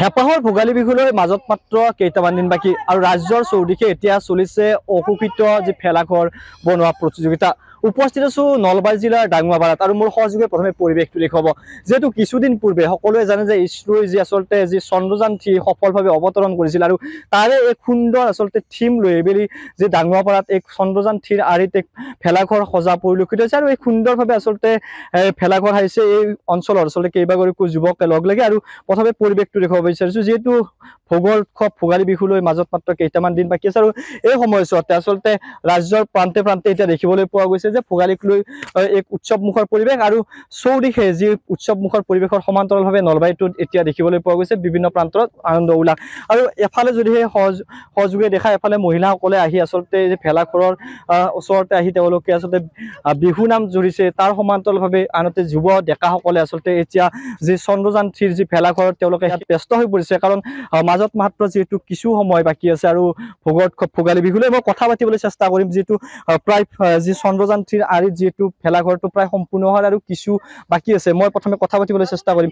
হেঁপাহৰ ভোগালী বিহুলৈ মাজত মাত্ৰ কেইটামান দিন বাকী আৰু ৰাজ্যৰ চৌদিশে এতিয়া চলিছে অশোভিত যি ভেলাঘৰ বনোৱা প্ৰতিযোগিতা উপস্থিত আছো নলবাৰী জিলাৰ ডাঙুৱাপাৰাত আৰু মোৰ সহযোগে প্ৰথমে পৰিৱেশটো দেখুৱাব যিহেতু কিছুদিন পূৰ্বে সকলোৱে জানে যে ইছৰোই যি আচলতে যি চন্দ্ৰযান থ্ৰী সফলভাৱে অৱতৰণ কৰিছিল আৰু তাৰে এক সুন্দৰ আচলতে থিম লৈ এইবেলি যি ডাঙুৱাপাৰাত এক চন্দ্ৰযান থ্ৰীৰ আৰিত এক ভেলাঘৰ সজা পৰিলক্ষিত হৈছে আৰু এই সুন্দৰভাৱে আচলতে ভেলাঘৰ সাৰিছে এই অঞ্চলৰ আচলতে কেইবাগৰাকীও যুৱকে লগ লাগে আৰু প্ৰথমে পৰিৱেশটো দেখুৱাব বিচাৰিছোঁ যিহেতু ভোগৰ উৎসৱ ভোগালী বিহুলৈ মাজত মাত্ৰ কেইটামান দিন বাকী আছে আৰু এই সময়ছোৱাতে আচলতে ৰাজ্যৰ প্ৰান্তে প্ৰান্তে এতিয়া দেখিবলৈ পোৱা গৈছে যে ভোগালীক লৈ এক উৎসৱ মুখৰ পৰিৱেশ আৰু চৌদিশে যি উৎসৱ মুখৰ পৰিৱেশৰ সমান্তৰালভাৱে নলবাৰীটোত এতিয়া দেখিবলৈ পোৱা গৈছে বিভিন্ন প্ৰান্তত আনন্দ উল্লাস আৰু এফালে যদিহে সহ সহযোগে দেখা এফালে মহিলাসকলে আহি আচলতে ভেলাঘৰৰ ওচৰতে আহি তেওঁলোকে আচলতে বিহু নাম জুৰিছে তাৰ সমান্তৰালভাৱে আনহাতে যুৱ ডেকাসকলে আচলতে এতিয়া যি চন্দ্ৰযান থ্ৰীৰ যি ভেলাঘৰত তেওঁলোকে ব্যস্ত হৈ পৰিছে কাৰণ মাজত মাত্ৰ যিহেতু কিছু সময় বাকী আছে আৰু ভোগত ভোগালী বিহুলৈ মই কথা পাতিবলৈ চেষ্টা কৰিম যিহেতু প্ৰায় যি চন্দ্ৰযান পুথির আড়ির যেহেতু ভেলাঘরটা প্রায় সম্পূর্ণ হল আর কিছু বাকি আছে মই প্রথমে কথা পাতবলে চেষ্টা করি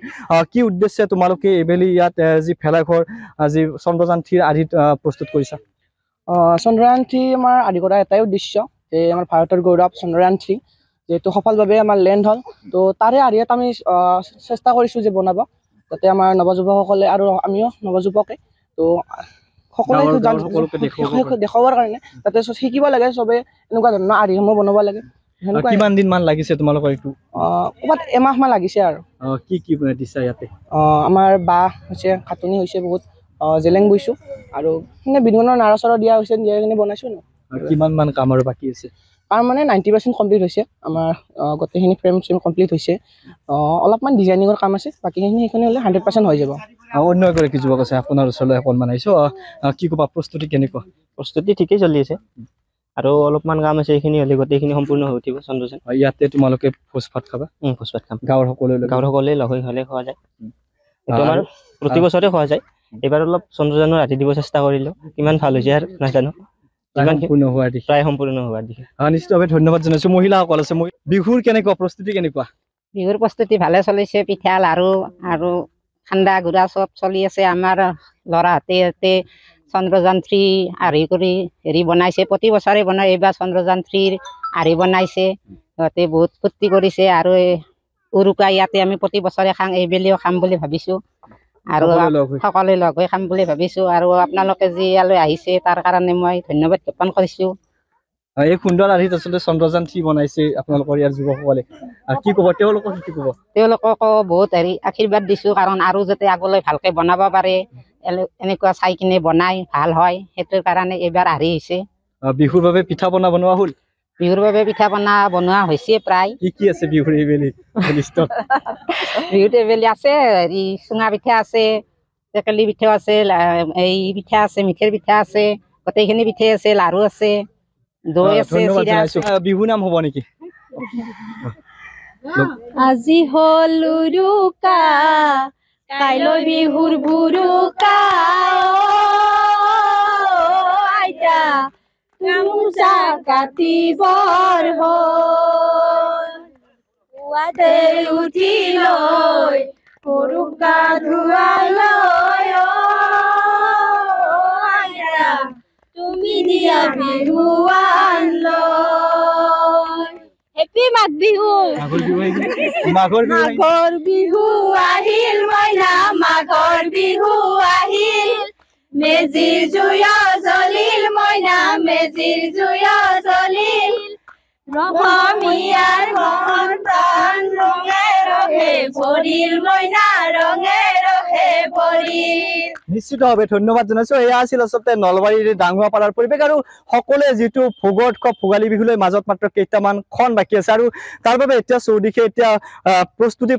কি উদ্দেশ্যে তোমালকে এইবেলি ইয়াত যেলাঘর যে চন্দ্রযান্ত্রীর আড়িত প্রস্তুত করেছা চন্দ্রযান্ত্রী আমার আড়ি করার এটাই উদ্দেশ্য যে আমার ভারতের গৌরব চন্দ্রযান্ত্রী যেহেতু সফলভাবে আমার লেন্ড হল তো তারে আড়িয়াত আমি চেষ্টা করছো যে বনাব যাতে আমার নবযুবকসকলে আর আমিও নবযুবকে তো জেলেং বইছো আৰু বিভিন্ন নাৰা চাৰা দিয়া হৈছে বনাইছো ন কিমান মান কাম আৰু বাকী আছে তাৰ মানে নাইণ্টি পাৰ্চেণ্ট কমপ্লিট হৈছে আমাৰ গোটেইখিনি ফ্ৰেম চ্ৰেম কমপ্লিট হৈছে অলপমান ডিজাইনিঙৰ কাম আছে বাকীখিনি সেইখিনি হ'লে হাণ্ড্ৰেড পাৰ্চেণ্ট হৈ যাব অন্য এগৰাকী যুৱক আছে আপোনাৰ ওচৰলৈ অকণমান আহিছোঁ কি ক'বা প্ৰস্তুতি কেনেকুৱা প্ৰস্তুতি ঠিকেই চলি আছে আৰু অলপমান কাম আছে এইখিনি হ'লে গোটেইখিনি সম্পূৰ্ণ হৈ উঠিব চন্দ্ৰজন ইয়াতে তোমালোকে ভোজ ভাত খাবা ভোজ ভাত খাম গাঁৱৰ সকলোৱে গাঁৱৰ সকলোৱে লগ হৈ হ'লে খোৱা যায় আমাৰ প্ৰতি বছৰে খোৱা যায় এইবাৰ অলপ চন্দ্ৰজনৰ ৰাতি দিব চেষ্টা কৰিলোঁ কিমান ভাল হৈছে আৰু নাজানো খান্দা ঘূৰা চব চলি আছে আমাৰ ল'ৰাহঁতে ইয়াতে চন্দ্ৰযান্ত্ৰী আঢ়ি কৰি হেৰি বনাইছে প্ৰতি বছৰে বনায় এইবাৰ চন্দ্ৰযান্ত্ৰীৰ আঢ়ি বনাইছে সিহঁতে বহুত ফূৰ্তি কৰিছে আৰু উৰুকা ইয়াতে আমি প্ৰতি বছৰে খাওঁ এইবেলিও খাম বুলি ভাবিছোঁ আৰু সকলোৱে লগ হৈ খাম বুলি ভাবিছোঁ আৰু আপোনালোকে যি ইয়ালৈ আহিছে তাৰ কাৰণে মই ধন্যবাদ জ্ঞাপন কৰিছোঁ এই সুন্দৰ আৰ্হিত আচলতে চন্দ্ৰযান থ্ৰী বনাইছে আপোনালোকৰ ইয়াৰ যুৱকসকলে কি ক'ব তেওঁলোকক কি ক'ব তেওঁলোককো বহুত হেৰি আশীৰ্বাদ দিছোঁ কাৰণ আৰু যাতে আগলৈ ভালকৈ বনাব পাৰে এনেকুৱা চাই কিনে বনাই ভাল হয় সেইটোৰ কাৰণে এইবাৰ আহি আহিছে বিহুৰ বাবে পিঠা বনাব বনোৱা হ'ল বিহুৰ বাবে পিঠা পনা বনোৱা হৈছে প্ৰায় কি কি আছে বিহুৰ এইবেলি বিহু এইবেলি আছে হেৰি চুঙা পিঠা আছে টেকেলি পিঠাও আছে এই পিঠা আছে মিঠেৰ পিঠা আছে গোটেইখিনি পিঠাই আছে লাড়ু আছে দৈ আছে বিহু নাম হ'ব নেকি আজি হ'ল উৰুকা কাইলৈ বিহুৰ বুৰুকা পূজা কাতি বৰ লৈ উৰুকা ধোৱা লৈ দিয়া বিহু মাঘৰ বিহু আহিল মইনা মাঘৰ বিহু আহিল মেজি জুয়া বেজিৰ জুয়া চলিল মহন প্ৰাণ ৰঙে ৰঙে পৰিল মইনা ৰঙে ৰঙে পৰিল নিশ্চিতভাৱে ধন্যবাদ জনাইছো এয়া আছিল আচলতে নলবাৰীৰ ডাঙৰ পাৰাৰ পৰিৱেশ আৰু সকলোৱে যিটো ভোগৰ উৎসৱ ভোগালী বিহুলৈ মাজত মাত্ৰ কেইটামান খন বাকী আছে আৰু তাৰ বাবে এতিয়া চৌদিশে এতিয়া প্ৰস্তুতি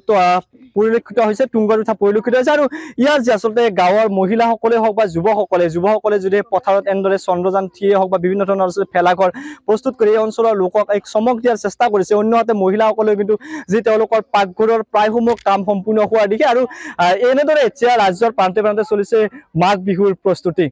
পৰিলক্ষিত হৈছে তুংগৰ উঠা পৰিলক্ষিত হৈছে আৰু ইয়াৰ যে আচলতে গাঁৱৰ মহিলাসকলেই হওক বা যুৱসকলে যুৱসকলে যদি পথাৰত এনেদৰে চন্দ্ৰযান থিয়ে হওক বা বিভিন্ন ধৰণৰ আচলতে ভেলাঘৰ প্ৰস্তুত কৰি এই অঞ্চলৰ লোকক এক চমক দিয়াৰ চেষ্টা কৰিছে অন্যহাতে মহিলাসকলেও কিন্তু যি তেওঁলোকৰ পাকঘৰৰ প্ৰায় সমূহ কাম সম্পূৰ্ণ হোৱাৰ দিশে আৰু এনেদৰে এতিয়া ৰাজ্যৰ প্ৰান্তে প্ৰান্তে চলিছে হৈছে মাঘ বিহুৰ প্ৰস্তুতি